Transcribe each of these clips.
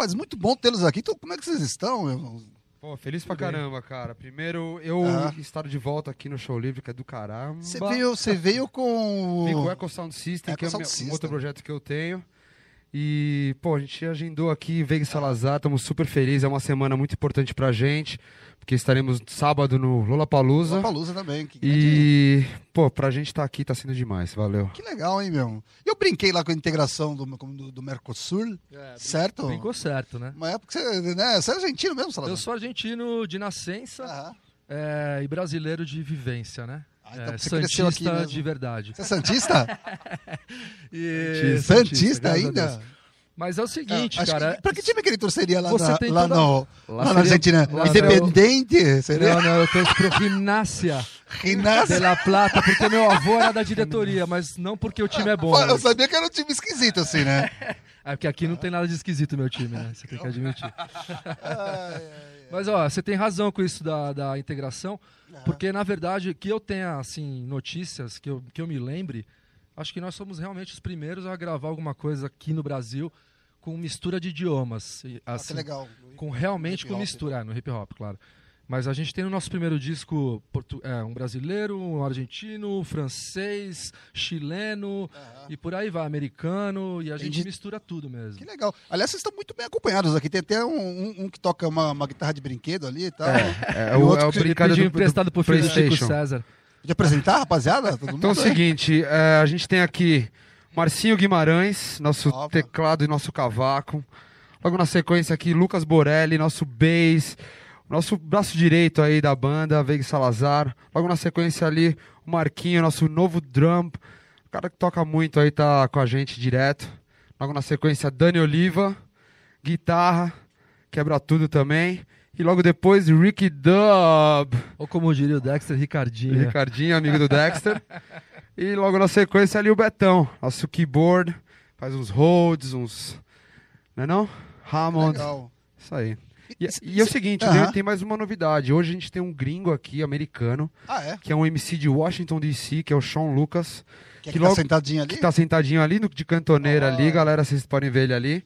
Rapaz, muito bom tê-los aqui. Então, como é que vocês estão, meu irmão? Pô, feliz pra caramba, cara. Primeiro, eu ah. estar de volta aqui no Show Livre, que é do caramba. Você veio, você veio com... Vim com o Eco Sound System, que é Sound System. outro projeto que eu tenho. E, pô, a gente agendou aqui, veio em Salazar, estamos super felizes, é uma semana muito importante pra gente porque estaremos sábado no Lollapalooza. Lollapalooza também. Que e, pô, pra gente estar tá aqui tá sendo demais, valeu. Que legal, hein, meu? Eu brinquei lá com a integração do, do, do Mercosul, é, certo? Brincou certo, né? Mas é porque você, né? você é argentino mesmo, Salazar? Eu sou argentino de nascença é, e brasileiro de vivência, né? Ah, então é, Santista de verdade. Você é Santista? e... Santista, Santista ainda? Mas é o seguinte, ah, cara. Que, pra que time que ele torceria lá, na, lá, toda... no, lá, lá na Argentina? Lá Independente? Não, seria? não, eu torço pro Rinácia. Rinácia? Pela Plata, porque meu avô era da diretoria, mas não porque o time é bom. Eu sabia que era um time esquisito, assim, né? é porque aqui não tem nada de esquisito, meu time, né? Você tem que admitir. mas, ó, você tem razão com isso da, da integração, porque, na verdade, que eu tenha, assim, notícias, que eu, que eu me lembre acho que nós somos realmente os primeiros a gravar alguma coisa aqui no Brasil com mistura de idiomas. Ah, assim, ah, legal. Com realmente com mistura, é, no hip hop, claro. Mas a gente tem no nosso primeiro disco é, um brasileiro, um argentino, francês, chileno uhum. e por aí vai, americano, e a gente, gente, mistura tudo mesmo. Que legal. Aliás, vocês estão muito bem acompanhados aqui. Tem até um, um, um que toca uma, uma, guitarra de brinquedo ali e tal. É, é, é o, outro é o brinquedo do, do, emprestado do, por Felipe César de apresentar, rapaziada? então é o seguinte, é, a gente tem aqui Marcinho Guimarães, nosso Opa. teclado e nosso cavaco. Logo na sequência aqui, Lucas Borelli, nosso bass, nosso braço direito aí da banda, Veig Salazar. Logo na sequência ali, o Marquinho, nosso novo drum, o cara que toca muito aí, tá com a gente direto. Logo na sequência, Dani Oliva, guitarra, quebra tudo também. E logo depois, Ricky Dub. Ou como diria o Dexter, Ricardinho. Ricardinho, amigo do Dexter. e logo na sequência ali o Betão, nosso keyboard, faz uns holds, uns. Né não é não? Hammond. Legal. Isso aí. E, e, é o seguinte, tem, tem, mais uma novidade. Hoje a gente tem um gringo aqui, americano, ah, é? que é um MC de Washington DC, que é o Sean Lucas. Que, está é que tá logo, tá sentadinho ali? Que tá sentadinho ali no, de cantoneira ah. ali, galera, vocês podem ver ele ali.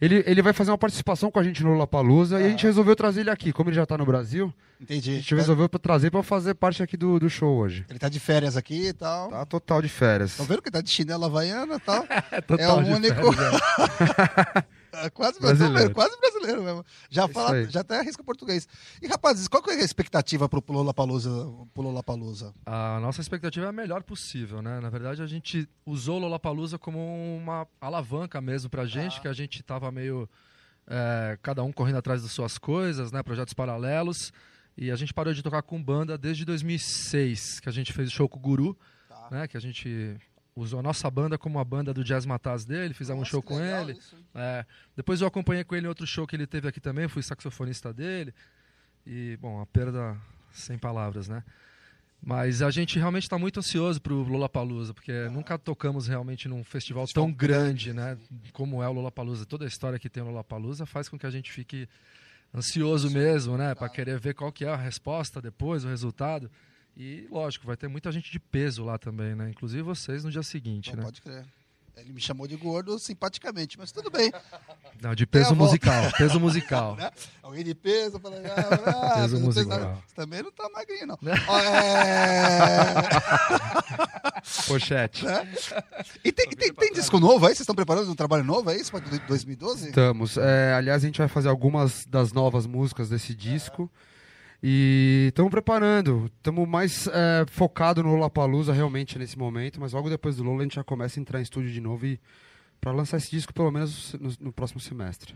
Ele, ele vai fazer uma participação com a gente no Lollapalooza ah. e a é. gente resolveu trazer ele aqui. Como ele já está no Brasil, Entendi. a gente tá... resolveu trazer para fazer parte aqui do, do show hoje. Ele está de férias aqui e tal. Tá total de férias. Estão vendo que está de chinela havaiana e tal? é o único. É. É quase brasileiro, quase brasileiro mesmo. Já fala, já até arrisca português. E rapazes, qual que é a expectativa para o pro Lollapalooza? A nossa expectativa é a melhor possível, né? Na verdade, a gente usou o Lollapalooza como uma alavanca mesmo a gente, ah. que a gente tava meio é, cada um correndo atrás das suas coisas, né? Projetos paralelos. E a gente parou de tocar com banda desde 2006, que a gente fez o show com o Guru, tá. né? Que a gente usou a nossa banda como a banda do Jazz Mataz dele, fizemos nossa, um show com ele. É, depois eu acompanhei com ele outro show que ele teve aqui também, fui saxofonista dele. E, bom, a perda sem palavras, né? Mas a gente realmente está muito ansioso para o Lollapalooza, porque ah. nunca tocamos realmente num festival, festival tão grande, grande né? Como é o Lollapalooza. Toda a história que tem o Lollapalooza faz com que a gente fique ansioso Sim. mesmo, né? Para ah. querer ver qual que é a resposta depois, o resultado. E, lógico, vai ter muita gente de peso lá também, né? Inclusive vocês no dia seguinte, Bom, né? Pode crer. Ele me chamou de gordo simpaticamente, mas tudo bem. Não, de peso musical, peso musical. né? Alguém de peso, falando, ah, peso ah, musical. Peso, você também não tá magrinho, não. é... Pochete. Né? E tem, tem, tem disco novo aí? Vocês estão preparando um trabalho novo aí, para 2012? Estamos. É, aliás, a gente vai fazer algumas das novas músicas desse disco. É. E estamos preparando, estamos mais é, focado no Lollapalooza realmente nesse momento, mas logo depois do Lola a gente já começa a entrar em estúdio de novo e para lançar esse disco pelo menos no, no próximo semestre.